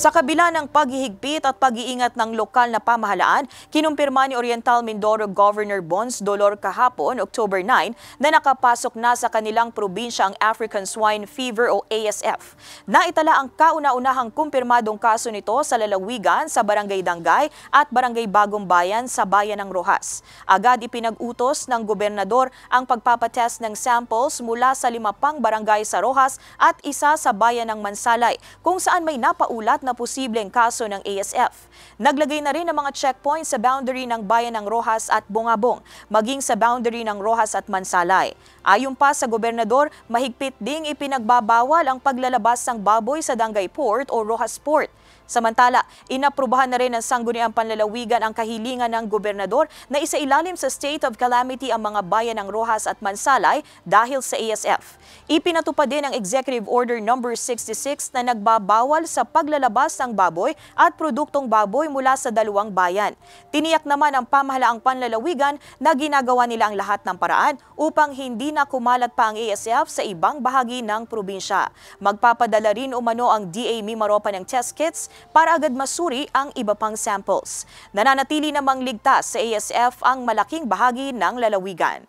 Sa kabila ng paghihigpit at pag-iingat ng lokal na pamahalaan, kinumpirma ni Oriental Mindoro Governor Bons Dolor kahapon, October 9, na nakapasok na sa kanilang probinsya ang African Swine Fever o ASF. Naitala ang kauna-unahang kumpirmadong kaso nito sa lalawigan sa Barangay Dangay at Barangay Bagong Bayan sa Bayan ng Rojas. Agad ipinag-utos ng gobernador ang pagpapatest ng samples mula sa lima pang barangay sa Rojas at isa sa Bayan ng Mansalay kung saan may napaulat na posibleng kaso ng ASF. Naglagay na rin ng mga checkpoint sa boundary ng bayan ng Rojas at Bungabong, maging sa boundary ng Rojas at Mansalay. Ayon pa sa gobernador, mahigpit ding ipinagbabawal ang paglalabas ng baboy sa Dangay Port o Rojas Port. Samantala, inaprubahan na rin ng Sangguniang Panlalawigan ang kahilingan ng gobernador na isailalim sa state of calamity ang mga bayan ng Rojas at Mansalay dahil sa ASF. Ipinatupad din ang Executive Order No. 66 na nagbabawal sa paglalabas palabas ng baboy at produktong baboy mula sa dalawang bayan. Tiniyak naman ang pamahalaang panlalawigan na ginagawa nila ang lahat ng paraan upang hindi na kumalat pa ang ASF sa ibang bahagi ng probinsya. Magpapadala rin umano ang DA Mimaropa ng test kits para agad masuri ang iba pang samples. Nananatili namang ligtas sa ASF ang malaking bahagi ng lalawigan.